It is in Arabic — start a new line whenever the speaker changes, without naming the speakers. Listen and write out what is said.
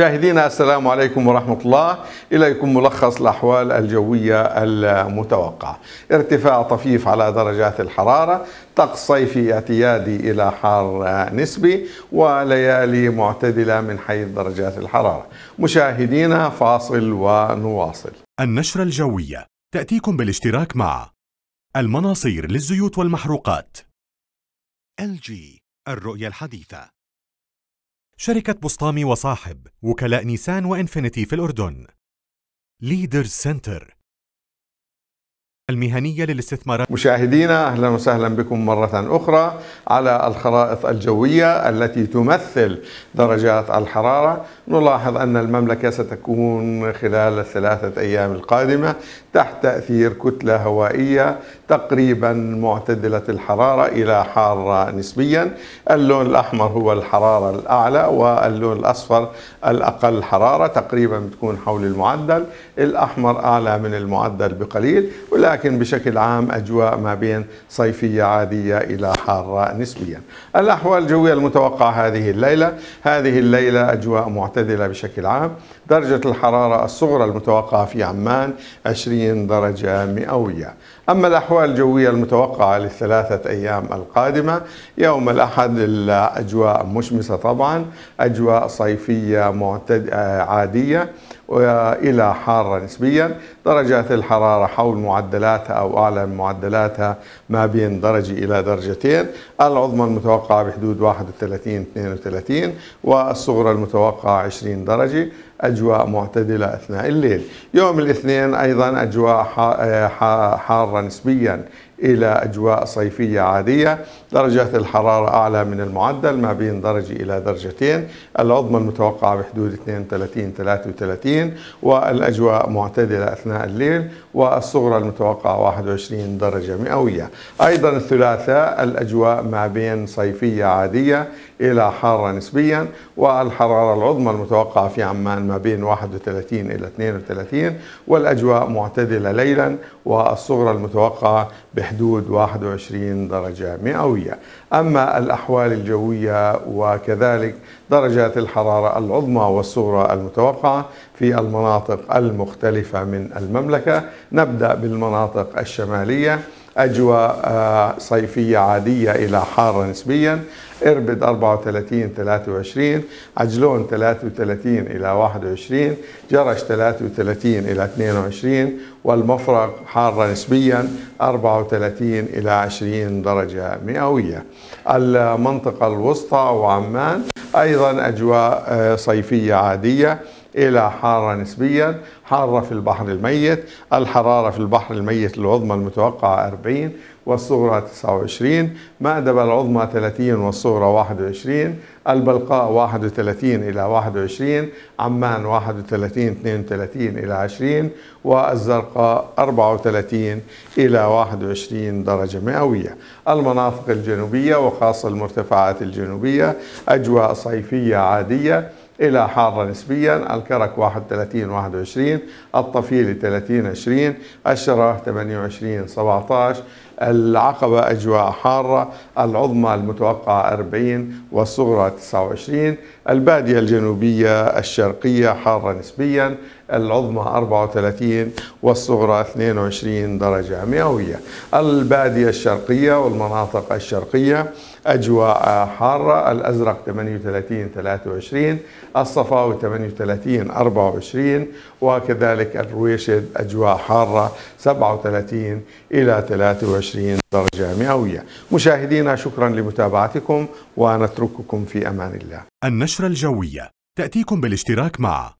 مشاهدينا السلام عليكم ورحمة الله إليكم ملخص الأحوال الجوية المتوقعة ارتفاع طفيف على درجات الحرارة طقس صيفي اعتيادي إلى حار نسبي وليالي معتدلة من حيث درجات الحرارة مشاهدينا فاصل ونواصل النشرة الجوية
تأتيكم بالاشتراك مع المناصير للزيوت والمحروقات LG الرؤية الحديثة شركة بسطامي وصاحب وكلاء نيسان وإنفينيتي في الأردن ليدرز سنتر
المهنية للاستثمارات مشاهدينا أهلا وسهلا بكم مرة أخرى على الخرائط الجوية التي تمثل درجات الحرارة نلاحظ أن المملكة ستكون خلال الثلاثة أيام القادمة تحت تأثير كتلة هوائية تقريبا معتدلة الحرارة إلى حارة نسبيا اللون الأحمر هو الحرارة الأعلى واللون الأصفر الأقل حرارة تقريبا بتكون حول المعدل الأحمر أعلى من المعدل بقليل ولكن ولكن بشكل عام أجواء ما بين صيفية عادية إلى حارة نسبيا الأحوال الجوية المتوقعة هذه الليلة هذه الليلة أجواء معتدلة بشكل عام درجة الحرارة الصغرى المتوقعة في عمان 20 درجة مئوية أما الأحوال الجوية المتوقعة للثلاثة أيام القادمة يوم الأحد الأجواء مشمسة طبعا أجواء صيفية معتد... آه، عادية إلى حارة نسبيا درجات الحرارة حول معدلاتها أو أعلى من معدلاتها ما بين درجة إلى درجتين العظمى المتوقعة بحدود 31-32 والصغرى المتوقعة 20 درجة أجواء معتدلة أثناء الليل يوم الاثنين أيضا أجواء آه، حارة نسبيا إلى أجواء صيفية عادية درجات الحرارة أعلى من المعدل ما بين درجة إلى درجتين العظمى المتوقعة بحدود 32-33 والأجواء معتدلة أثناء الليل والصغرى المتوقعة 21 درجة مئوية أيضا الثلاثاء الأجواء ما بين صيفية عادية إلى حارة نسبيا والحرارة العظمى المتوقعة في عمان ما بين 31 إلى 32 والأجواء معتدلة ليلا والصغرى المتوقعة بحدود بحدود 21 درجة مئوية أما الأحوال الجوية وكذلك درجات الحرارة العظمى والصغرى المتوقعة في المناطق المختلفة من المملكة نبدأ بالمناطق الشمالية أجواء آه، صيفية عادية إلى حارة نسبيا إربد 34 23 عجلون 33 إلى 21 جرش 33 إلى 22 والمفرق حارة نسبيا 34 إلى 20 درجة مئوية المنطقة الوسطى وعمان أيضا أجواء آه، صيفية عادية إلى حارة نسبيا حارة في البحر الميت الحرارة في البحر الميت العظمى المتوقعة 40 والصغرى 29 مأدبة العظمى 30 والصغرى 21 البلقاء 31 إلى 21 عمان 31 32 إلى 20 والزرقاء 34 إلى 21 درجة مئوية المناطق الجنوبية وخاصة المرتفعات الجنوبية أجواء صيفية عادية إلى حارة نسبيا الكرك 31 21 الطفيل 30 20 الشره 28 17 العقبة أجواء حارة العظمى المتوقعة 40 والصغرى 29 البادية الجنوبية الشرقية حارة نسبياً العظمى 34 والصغرى 22 درجة مئوية البادية الشرقية والمناطق الشرقية أجواء حارة الأزرق 38 23 الصفاوي 38 24 وكذلك الرويشد أجواء حارة 37 إلى 23 درجة مئوية مشاهدينا شكرا لمتابعتكم ونترككم في أمان الله النشرة الجوية تأتيكم
بالاشتراك مع